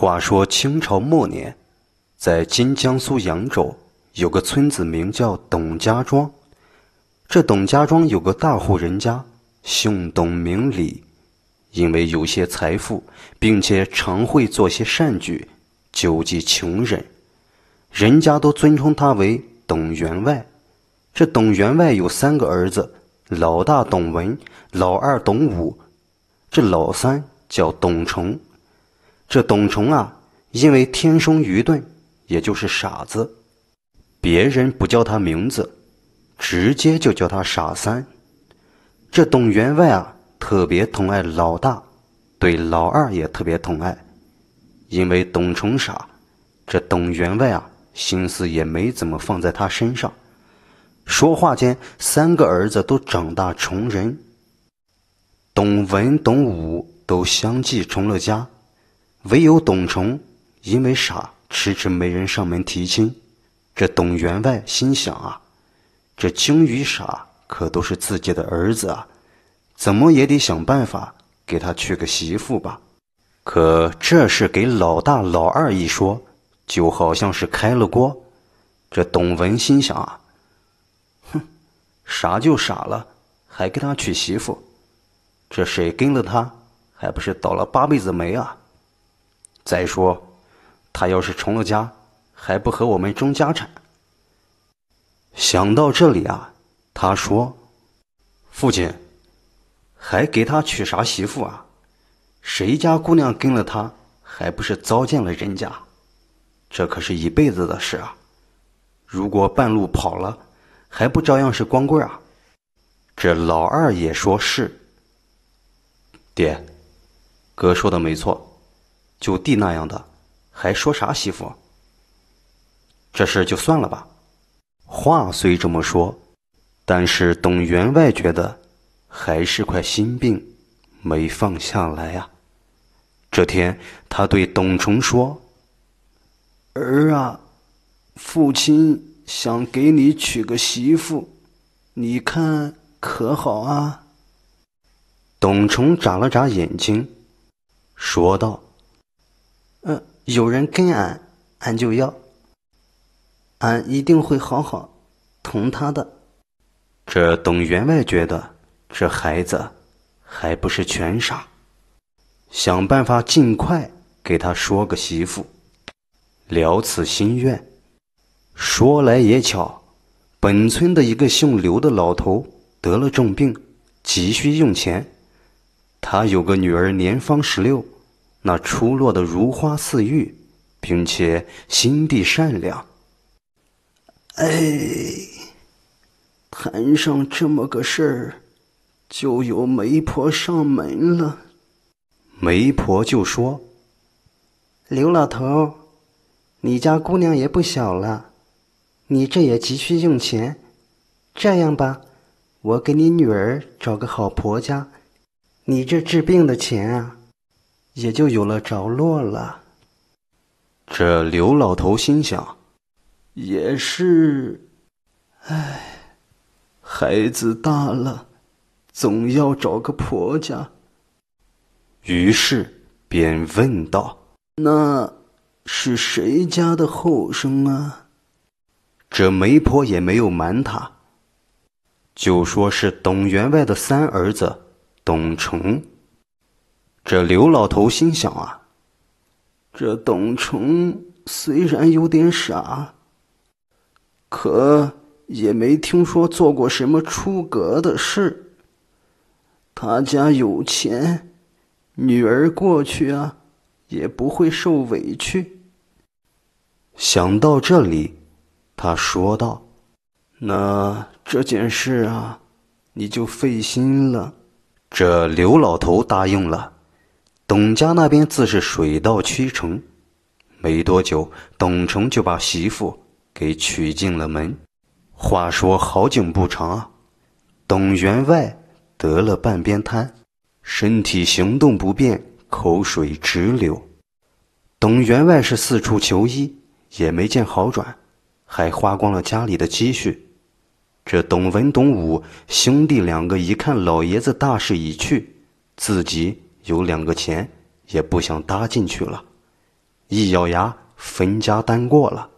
话说清朝末年，在今江苏扬州有个村子，名叫董家庄。这董家庄有个大户人家，姓董名李，因为有些财富，并且常会做些善举，救济穷人，人家都尊称他为董员外。这董员外有三个儿子，老大董文，老二董武，这老三叫董成。这董崇啊，因为天生愚钝，也就是傻子，别人不叫他名字，直接就叫他傻三。这董员外啊，特别疼爱老大，对老二也特别疼爱，因为董崇傻，这董员外啊，心思也没怎么放在他身上。说话间，三个儿子都长大成人，董文、董武都相继成了家。唯有董成因为傻，迟迟没人上门提亲。这董员外心想啊，这精与傻可都是自己的儿子啊，怎么也得想办法给他娶个媳妇吧。可这事给老大老二一说，就好像是开了锅。这董文心想啊，哼，傻就傻了，还给他娶媳妇？这谁跟了他，还不是倒了八辈子霉啊？再说，他要是成了家，还不和我们争家产？想到这里啊，他说：“父亲，还给他娶啥媳妇啊？谁家姑娘跟了他，还不是糟践了人家？这可是一辈子的事啊！如果半路跑了，还不照样是光棍啊？”这老二也说是：“爹，哥说的没错。”就弟那样的，还说啥媳妇？这事就算了吧。话虽这么说，但是董员外觉得还是块心病没放下来呀。这天，他对董崇说：“儿啊，父亲想给你娶个媳妇，你看可好啊？”董崇眨了眨眼睛，说道。有人跟俺，俺就要。俺一定会好好疼他的。这董员外觉得这孩子还不是全傻，想办法尽快给他说个媳妇，了此心愿。说来也巧，本村的一个姓刘的老头得了重病，急需用钱，他有个女儿年方十六。那出落的如花似玉，并且心地善良。哎，谈上这么个事儿，就有媒婆上门了。媒婆就说：“刘老头，你家姑娘也不小了，你这也急需用钱。这样吧，我给你女儿找个好婆家，你这治病的钱啊。”也就有了着落了。这刘老头心想，也是，唉，孩子大了，总要找个婆家。于是便问道：“那是谁家的后生啊？”这媒婆也没有瞒他，就说是董员外的三儿子，董成。这刘老头心想啊，这董成虽然有点傻，可也没听说做过什么出格的事。他家有钱，女儿过去啊也不会受委屈。想到这里，他说道：“那这件事啊，你就费心了。”这刘老头答应了。董家那边自是水到渠成，没多久，董成就把媳妇给娶进了门。话说好景不长啊，董员外得了半边瘫，身体行动不便，口水直流。董员外是四处求医，也没见好转，还花光了家里的积蓄。这董文、董武兄弟两个一看老爷子大势已去，自己。有两个钱也不想搭进去了，一咬牙分家单过了，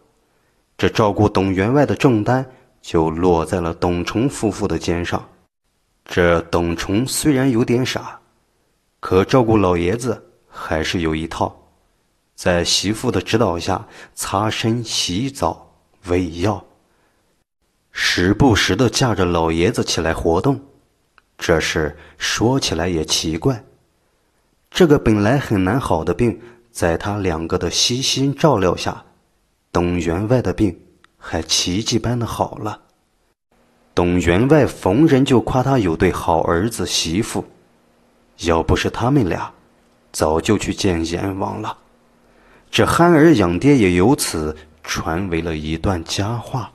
这照顾董员外的重担就落在了董崇夫妇的肩上。这董崇虽然有点傻，可照顾老爷子还是有一套，在媳妇的指导下擦身、洗澡、喂药，时不时的架着老爷子起来活动。这事说起来也奇怪。这个本来很难好的病，在他两个的悉心照料下，董员外的病还奇迹般的好了。董员外逢人就夸他有对好儿子媳妇，要不是他们俩，早就去见阎王了。这憨儿养爹也由此传为了一段佳话。